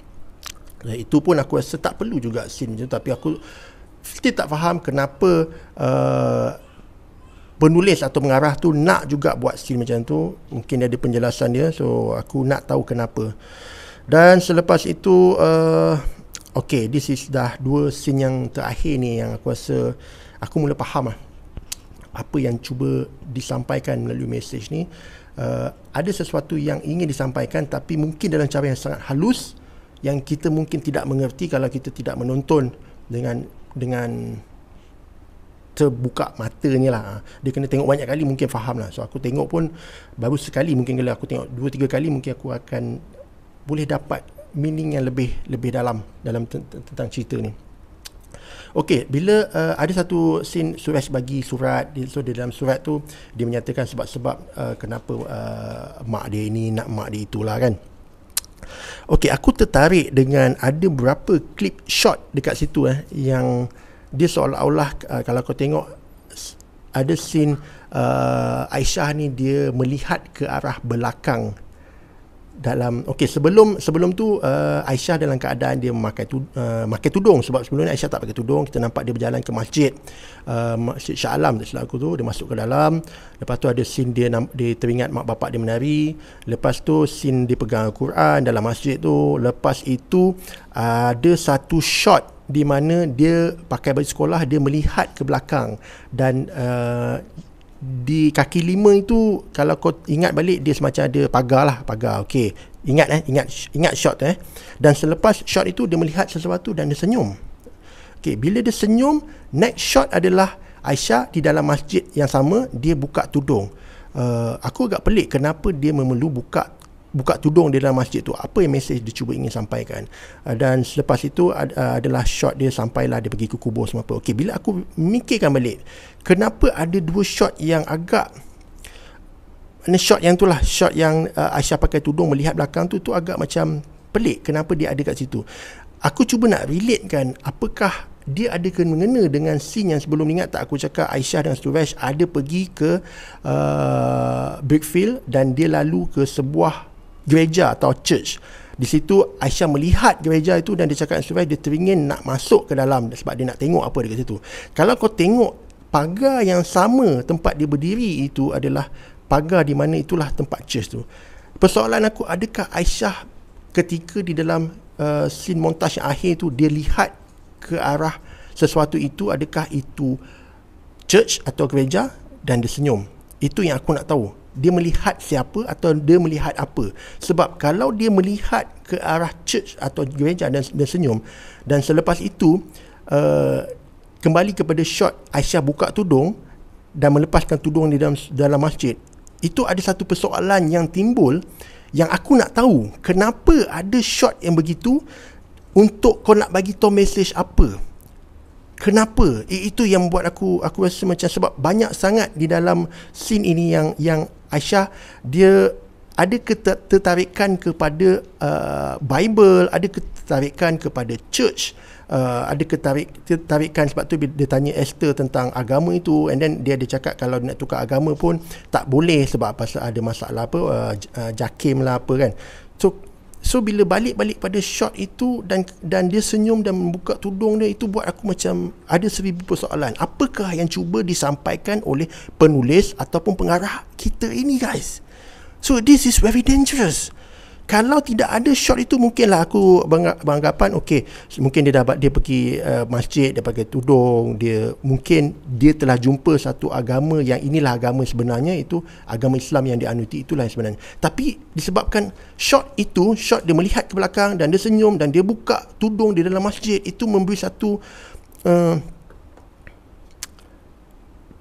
dan itu pun aku rasa tak perlu juga scene macam tu tapi aku still tak faham kenapa uh, penulis atau pengarah tu nak juga buat skill macam tu mungkin ada penjelasan dia so aku nak tahu kenapa dan selepas itu uh, okay this is dah dua scene yang terakhir ni yang aku rasa aku mula faham lah apa yang cuba disampaikan melalui message ni uh, ada sesuatu yang ingin disampaikan tapi mungkin dalam cara yang sangat halus yang kita mungkin tidak mengerti kalau kita tidak menonton dengan dengan terbuka matanya lah dia kena tengok banyak kali mungkin faham lah so aku tengok pun baru sekali mungkin kalau aku tengok dua tiga kali mungkin aku akan boleh dapat meaning yang lebih lebih dalam dalam tentang cerita ni Okey, bila uh, ada satu scene Suraj bagi surat, so di dalam surat tu dia menyatakan sebab-sebab uh, kenapa uh, mak dia ni nak mak dia itulah kan. Okey, aku tertarik dengan ada berapa clip shot dekat situ eh yang dia seolah-olah uh, kalau kau tengok ada scene uh, Aisyah ni dia melihat ke arah belakang dalam okey sebelum sebelum tu uh, Aisyah dalam keadaan dia memakai tu, uh, memakai tudung sebab sebelum ni Aisyah tak pakai tudung kita nampak dia berjalan ke masjid uh, masjid Shah Alam tak aku tu dia masuk ke dalam lepas tu ada scene dia dia teringat mak bapak dia menari lepas tu scene dia pegang Al-Quran dalam masjid tu lepas itu uh, ada satu shot uh, di mana dia pakai baju sekolah dia melihat ke belakang dan uh, di kaki lima itu kalau kau ingat balik dia semacam ada pagar lah pagar okey ingat eh ingat ingat shot eh dan selepas shot itu dia melihat sesuatu dan dia senyum okey bila dia senyum next shot adalah Aisyah di dalam masjid yang sama dia buka tudung uh, aku agak pelik kenapa dia memerlu buka buka tudung di dalam masjid tu apa yang mesej dia cuba ingin sampaikan uh, dan selepas itu uh, adalah shot dia sampailah dia pergi ke kubur semua apa okey bila aku mikirkan balik kenapa ada dua shot yang agak ni shot yang itulah shot yang uh, Aisyah pakai tudung melihat belakang tu tu agak macam pelik kenapa dia ada kat situ aku cuba nak relate kan apakah dia ada kena mengena dengan scene yang sebelum ni ingat tak aku cakap Aisyah dan Suresh ada pergi ke uh, Brickfield dan dia lalu ke sebuah gereja atau church. Di situ Aisyah melihat gereja itu dan dia cakap dengan supervisor dia teringin nak masuk ke dalam sebab dia nak tengok apa dekat situ. Kalau kau tengok pagar yang sama tempat dia berdiri itu adalah pagar di mana itulah tempat church tu. Persoalan aku adakah Aisyah ketika di dalam uh, scene montaj yang akhir tu dia lihat ke arah sesuatu itu adakah itu church atau gereja dan dia senyum. Itu yang aku nak tahu dia melihat siapa atau dia melihat apa sebab kalau dia melihat ke arah church atau gereja dan dia senyum dan selepas itu uh, kembali kepada shot Aisyah buka tudung dan melepaskan tudung di dalam dalam masjid itu ada satu persoalan yang timbul yang aku nak tahu kenapa ada shot yang begitu untuk kau nak bagi tahu message apa kenapa eh, itu yang buat aku aku rasa macam sebab banyak sangat di dalam scene ini yang yang Aisyah dia ada ketertarikan kepada uh, Bible ada ketertarikan kepada church Uh, ada ketarik ketarikan sebab tu dia tanya Esther tentang agama itu and then dia ada cakap kalau nak tukar agama pun tak boleh sebab pasal ada masalah apa uh, uh, jakim lah apa kan so So bila balik-balik pada shot itu dan dan dia senyum dan membuka tudung dia itu buat aku macam ada seribu persoalan. Apakah yang cuba disampaikan oleh penulis ataupun pengarah kita ini guys? So this is very dangerous kalau tidak ada shot itu mungkinlah aku beranggapan okey mungkin dia dapat dia pergi uh, masjid dia pakai tudung dia mungkin dia telah jumpa satu agama yang inilah agama sebenarnya itu agama Islam yang dianuti itulah yang sebenarnya tapi disebabkan shot itu shot dia melihat ke belakang dan dia senyum dan dia buka tudung di dalam masjid itu memberi satu uh,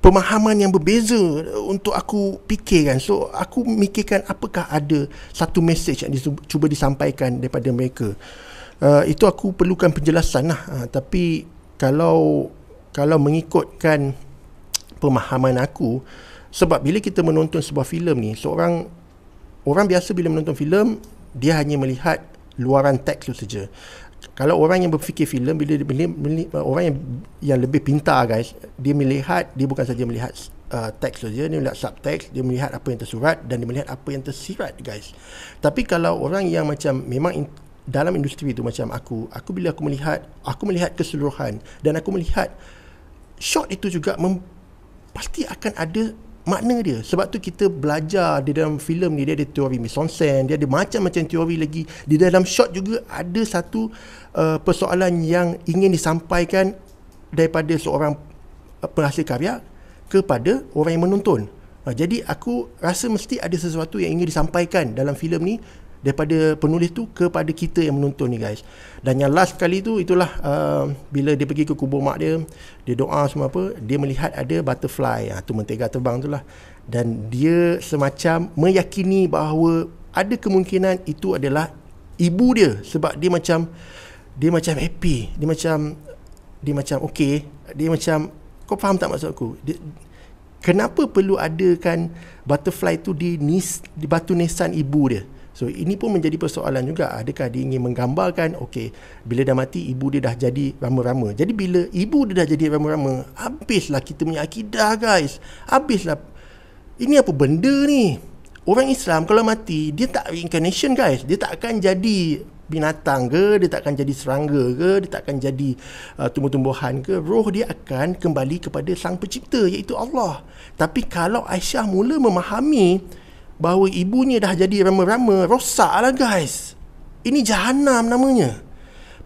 pemahaman yang berbeza untuk aku fikirkan. So aku mikirkan apakah ada satu message yang cuba disampaikan daripada mereka. Uh, itu aku perlukan penjelasan lah. Uh, tapi kalau kalau mengikutkan pemahaman aku sebab bila kita menonton sebuah filem ni seorang orang biasa bila menonton filem dia hanya melihat luaran teks tu saja kalau orang yang berfikir filem bila, bila, bila orang yang yang lebih pintar guys dia melihat dia bukan saja melihat uh, teks saja dia melihat subtext dia melihat apa yang tersurat dan dia melihat apa yang tersirat guys tapi kalau orang yang macam memang in, dalam industri itu macam aku aku bila aku melihat aku melihat keseluruhan dan aku melihat shot itu juga mem, pasti akan ada makna dia sebab tu kita belajar di dalam filem ni dia ada teori misonsen dia ada macam-macam teori lagi di dalam shot juga ada satu uh, persoalan yang ingin disampaikan daripada seorang uh, penghasil karya kepada orang yang menonton uh, jadi aku rasa mesti ada sesuatu yang ingin disampaikan dalam filem ni daripada penulis tu kepada kita yang menonton ni guys dan yang last kali tu itulah uh, bila dia pergi ke kubur mak dia dia doa semua apa dia melihat ada butterfly ha, tu mentega terbang tu lah dan dia semacam meyakini bahawa ada kemungkinan itu adalah ibu dia sebab dia macam dia macam happy dia macam dia macam okay dia macam kau faham tak maksud aku dia, kenapa perlu adakan butterfly tu di, nis, di batu nisan ibu dia So ini pun menjadi persoalan juga adakah dia ingin menggambarkan okay bila dah mati ibu dia dah jadi rama-rama. Jadi bila ibu dia dah jadi rama-rama, habislah kita punya akidah guys. Habislah ini apa benda ni? Orang Islam kalau mati, dia tak reincarnation guys. Dia tak akan jadi binatang ke, dia tak akan jadi serangga ke, dia tak akan jadi uh, tumbuh-tumbuhan ke. Roh dia akan kembali kepada sang pencipta iaitu Allah. Tapi kalau Aisyah mula memahami bahawa ibunya dah jadi rama-rama rosak lah guys ini jahanam namanya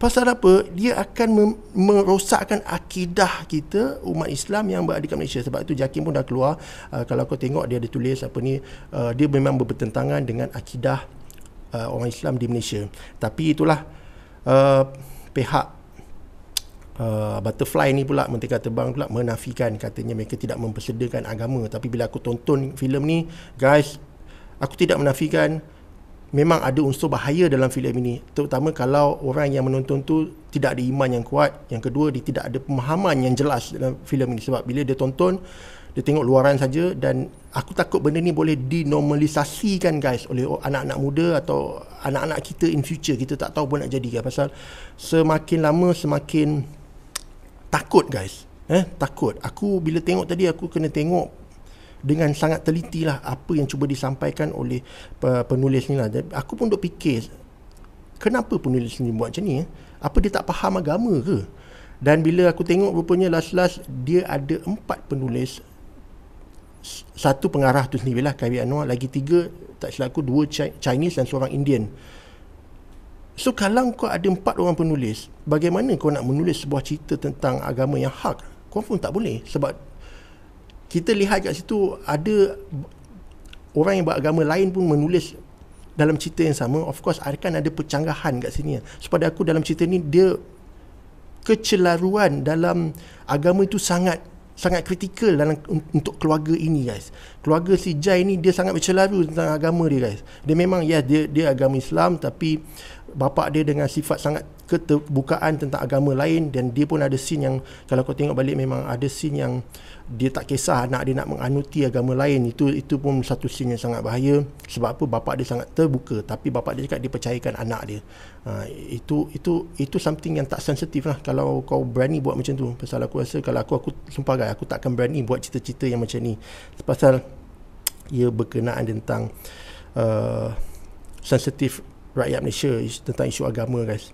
pasal apa dia akan merosakkan akidah kita umat Islam yang berada di Malaysia sebab itu Jakim pun dah keluar uh, kalau kau tengok dia ada tulis apa ni uh, dia memang berbentangan dengan akidah uh, orang Islam di Malaysia tapi itulah uh, pihak Uh, butterfly ni pula mentega terbang pula menafikan katanya mereka tidak mempersedakan agama tapi bila aku tonton filem ni guys aku tidak menafikan memang ada unsur bahaya dalam filem ini terutama kalau orang yang menonton tu tidak ada iman yang kuat yang kedua dia tidak ada pemahaman yang jelas dalam filem ini sebab bila dia tonton dia tengok luaran saja dan aku takut benda ni boleh dinormalisasikan guys oleh anak-anak muda atau anak-anak kita in future kita tak tahu pun nak jadi kan pasal semakin lama semakin takut guys eh takut aku bila tengok tadi aku kena tengok dengan sangat teliti lah apa yang cuba disampaikan oleh penulis ni lah. Aku pun duk fikir, kenapa penulis ni buat macam ni? Eh? Apa dia tak faham agama ke? Dan bila aku tengok rupanya last-last dia ada empat penulis satu pengarah tu sendiri lah Kari Anwar lagi tiga tak silap aku dua Chinese dan seorang Indian so kalau kau ada empat orang penulis bagaimana kau nak menulis sebuah cerita tentang agama yang hak kau pun tak boleh sebab kita lihat kat situ ada orang yang beragama lain pun menulis dalam cerita yang sama of course akan ada kan percanggahan kat sini sebab aku dalam cerita ni dia kecelaruan dalam agama itu sangat sangat kritikal dalam untuk keluarga ini guys. Keluarga si Jai ni dia sangat bercelaru tentang agama dia guys. Dia memang yes dia dia agama Islam tapi bapa dia dengan sifat sangat keterbukaan tentang agama lain dan dia pun ada scene yang kalau kau tengok balik memang ada scene yang dia tak kisah anak dia nak menganuti agama lain itu itu pun satu sin yang sangat bahaya sebab apa bapa dia sangat terbuka tapi bapa dia cakap dipercayakan anak dia uh, itu itu itu something yang tak sensitif lah kalau kau berani buat macam tu pasal aku rasa kalau aku aku sumpah guys aku takkan berani buat cerita-cerita yang macam ni pasal ia berkenaan tentang uh, sensitif rakyat Malaysia tentang isu agama guys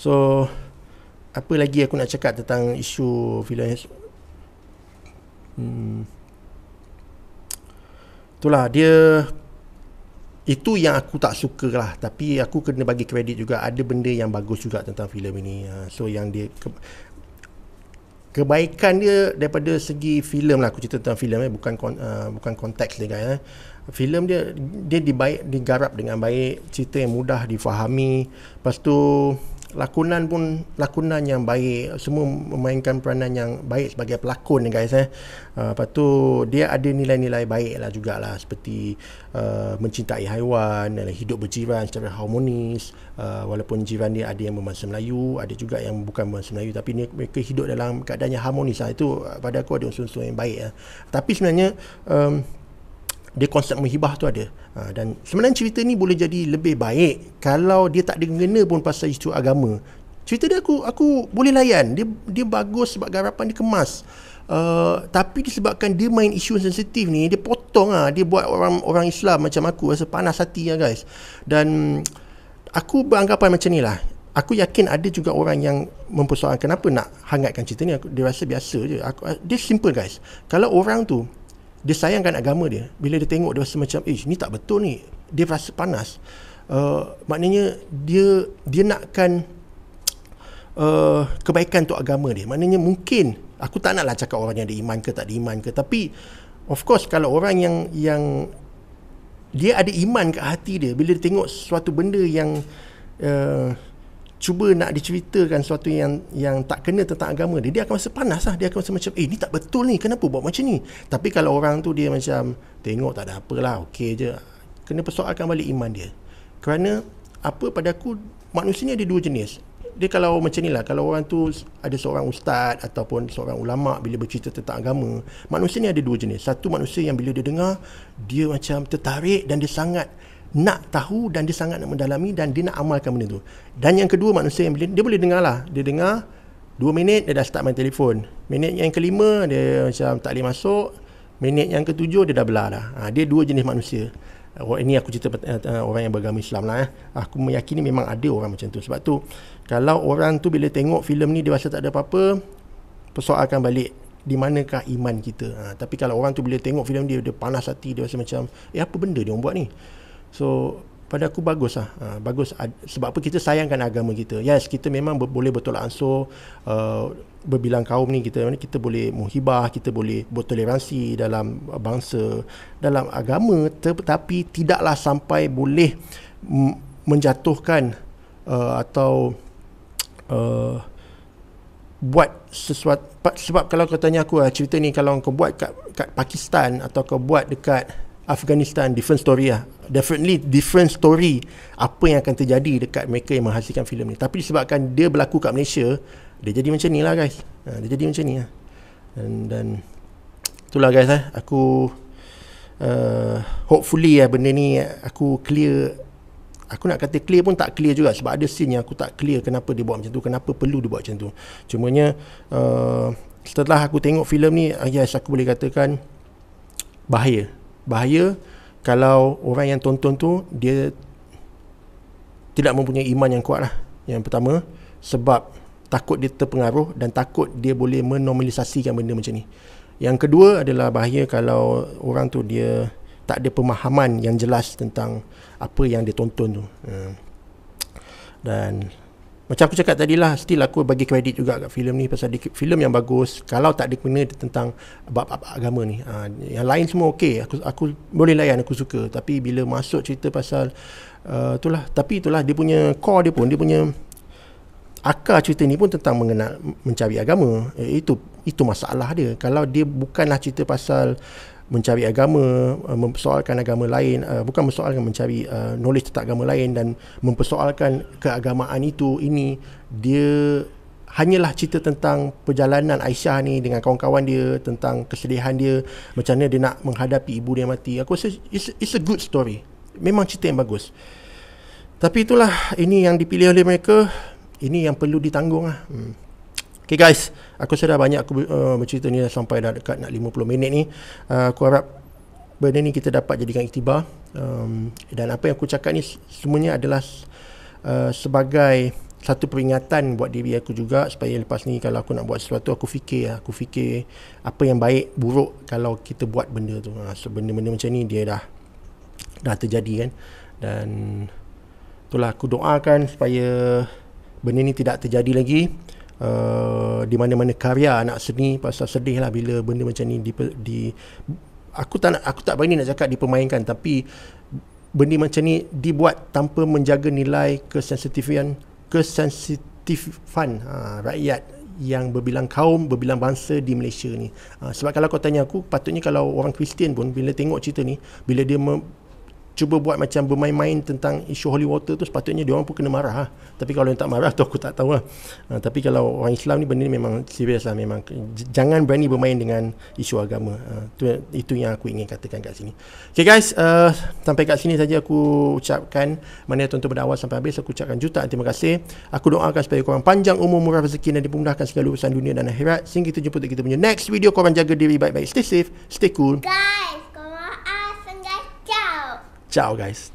so apa lagi aku nak cakap tentang isu filem hmm. Itulah dia Itu yang aku tak suka lah Tapi aku kena bagi kredit juga Ada benda yang bagus juga tentang filem ini ha, So yang dia ke, Kebaikan dia daripada segi filem lah Aku cerita tentang filem eh. Bukan kon, uh, bukan konteks dia kan eh. Filem dia dia dibaik, digarap dengan baik Cerita yang mudah difahami Pastu lakonan pun lakonan yang baik semua memainkan peranan yang baik sebagai pelakon ni guys eh. Uh, lepas tu dia ada nilai-nilai baik lah jugalah seperti uh, mencintai haiwan, eh, hidup berjiran secara harmonis uh, walaupun jiran dia ada yang bermangsa Melayu, ada juga yang bukan bermangsa Melayu tapi ni, mereka hidup dalam keadaan yang harmonis lah itu pada aku ada unsur-unsur yang baik lah tapi sebenarnya um, dia konsep menghibah tu ada ha, dan sebenarnya cerita ni boleh jadi lebih baik kalau dia tak ada kena pun pasal isu agama cerita dia aku aku boleh layan dia dia bagus sebab garapan dia kemas uh, tapi disebabkan dia main isu sensitif ni dia potong ah dia buat orang orang Islam macam aku rasa panas hati ya guys dan aku beranggapan macam ni lah Aku yakin ada juga orang yang mempersoalkan kenapa nak hangatkan cerita ni. Aku, dia rasa biasa je. Aku, dia simple guys. Kalau orang tu dia sayangkan agama dia bila dia tengok dia rasa macam ish eh, ni tak betul ni dia rasa panas uh, maknanya dia dia nakkan uh, kebaikan untuk agama dia maknanya mungkin aku tak naklah cakap orang yang ada iman ke tak ada iman ke tapi of course kalau orang yang yang dia ada iman kat hati dia bila dia tengok sesuatu benda yang uh, cuba nak diceritakan sesuatu yang yang tak kena tentang agama dia dia akan rasa panas lah. dia akan rasa macam eh ni tak betul ni kenapa buat macam ni tapi kalau orang tu dia macam tengok tak ada apalah okey je kena persoalkan balik iman dia kerana apa pada aku manusia ni ada dua jenis dia kalau macam ni lah kalau orang tu ada seorang ustaz ataupun seorang ulama bila bercerita tentang agama manusia ni ada dua jenis satu manusia yang bila dia dengar dia macam tertarik dan dia sangat nak tahu dan dia sangat nak mendalami dan dia nak amalkan benda tu. Dan yang kedua manusia yang dia boleh dengar lah. Dia dengar 2 minit dia dah start main telefon. Minit yang kelima dia macam tak boleh masuk. Minit yang ketujuh dia dah belah dah. Ha, dia dua jenis manusia. Oh, ini aku cerita uh, orang yang beragama Islam lah. Eh. Aku meyakini memang ada orang macam tu. Sebab tu kalau orang tu bila tengok filem ni dia rasa tak ada apa-apa. Persoalkan balik di manakah iman kita. Ha, tapi kalau orang tu bila tengok filem dia dia panas hati. Dia rasa macam eh apa benda dia orang buat ni. So pada aku bagus lah ha, bagus sebab apa kita sayangkan agama kita yes kita memang ber- boleh bertolak ansur uh, berbilang kaum ni kita kita boleh muhibah kita boleh bertoleransi dalam bangsa dalam agama tetapi tidaklah sampai boleh menjatuhkan uh, atau uh, buat sesuatu sebab kalau kau tanya aku ah, cerita ni kalau kau buat kat, kat Pakistan atau kau buat dekat Afghanistan different story lah definitely different story apa yang akan terjadi dekat mereka yang menghasilkan filem ni tapi disebabkan dia berlaku kat Malaysia dia jadi macam ni lah guys ha, dia jadi macam ni lah dan, dan itulah guys lah aku uh, hopefully lah benda ni eh, aku clear aku nak kata clear pun tak clear juga sebab ada scene yang aku tak clear kenapa dia buat macam tu kenapa perlu dia buat macam tu cumanya uh, setelah aku tengok filem ni ah, yes aku boleh katakan bahaya bahaya kalau orang yang tonton tu dia tidak mempunyai iman yang kuat lah yang pertama sebab takut dia terpengaruh dan takut dia boleh menormalisasikan benda macam ni yang kedua adalah bahaya kalau orang tu dia tak ada pemahaman yang jelas tentang apa yang dia tonton tu hmm. dan macam aku cakap tadilah Still aku bagi kredit juga Kat filem ni Pasal filem yang bagus Kalau tak ada kena Tentang bab agama ni ha, Yang lain semua okey aku, aku boleh layan Aku suka Tapi bila masuk cerita pasal uh, Itulah Tapi itulah Dia punya core dia pun Dia punya Akar cerita ni pun Tentang mengenal Mencari agama eh, Itu Itu masalah dia Kalau dia bukanlah cerita pasal uh, mencari agama, uh, mempersoalkan agama lain, uh, bukan mempersoalkan mencari uh, knowledge tentang agama lain dan mempersoalkan keagamaan itu ini dia hanyalah cerita tentang perjalanan Aisyah ni dengan kawan-kawan dia tentang kesedihan dia macam mana dia nak menghadapi ibu dia mati. Aku rasa it's, it's a good story. Memang cerita yang bagus. Tapi itulah ini yang dipilih oleh mereka, ini yang perlu ditanggung lah. Hmm. Okay guys, aku sudah banyak aku uh, bercerita ni dah sampai dah dekat nak 50 minit ni. Uh, aku harap benda ni kita dapat jadikan iktibar. Um, dan apa yang aku cakap ni semuanya adalah uh, sebagai satu peringatan buat diri aku juga supaya lepas ni kalau aku nak buat sesuatu aku fikir aku fikir apa yang baik buruk kalau kita buat benda tu ha, so benda-benda macam ni dia dah dah terjadi kan dan itulah aku doakan supaya benda ni tidak terjadi lagi uh, di mana-mana karya anak seni pasal sedih lah bila benda macam ni di, di aku tak nak, aku tak berani nak cakap dipermainkan tapi benda macam ni dibuat tanpa menjaga nilai kesensitifan kesensitifan uh, rakyat yang berbilang kaum, berbilang bangsa di Malaysia ni. Uh, sebab kalau kau tanya aku, patutnya kalau orang Kristian pun bila tengok cerita ni, bila dia me- cuba buat macam bermain-main tentang isu holy water tu sepatutnya dia orang pun kena marah lah. tapi kalau yang tak marah tu aku tak tahu lah. ha, tapi kalau orang Islam ni benda ni memang serius lah memang jangan berani bermain dengan isu agama ha, tu, itu yang aku ingin katakan kat sini ok guys uh, sampai kat sini saja aku ucapkan mana tuan-tuan pada sampai habis aku ucapkan juta terima kasih aku doakan supaya korang panjang umur murah rezeki dan dipermudahkan segala urusan dunia dan akhirat sehingga kita jumpa kita punya next video korang jaga diri baik-baik stay safe stay cool guys Ciao guys.